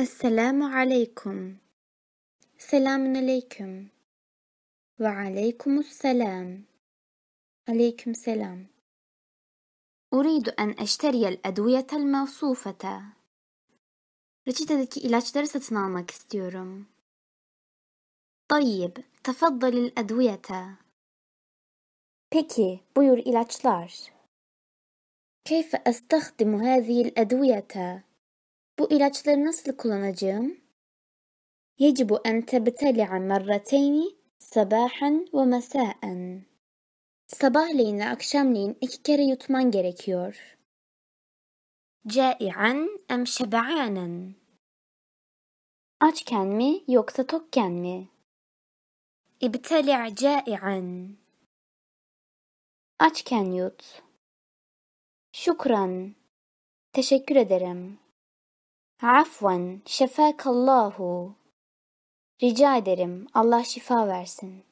السلام عليكم سلام عليكم وعليكم السلام عليكم سلام أريد أن أشتري الأدوية الموصوفة Reçetedeki ilaçları satın almak istiyorum. طيب تفضل الأدوية Peki buyur ilaçlar. كيف أستخدم هذه الأدوية؟ Bu ilaçları nasıl kullanacağım? يجب أن تبتلع مرتين صباحا ومساء. Sabahleyin ve akşamleyin iki kere yutman gerekiyor. جائعا أم شبعانا Açken mi yoksa tokken mi? İbtali' cai'an. Açken yut. Şükran. Teşekkür ederim. Afwan, şefakallahu, Allahu. Rica ederim, Allah şifa versin.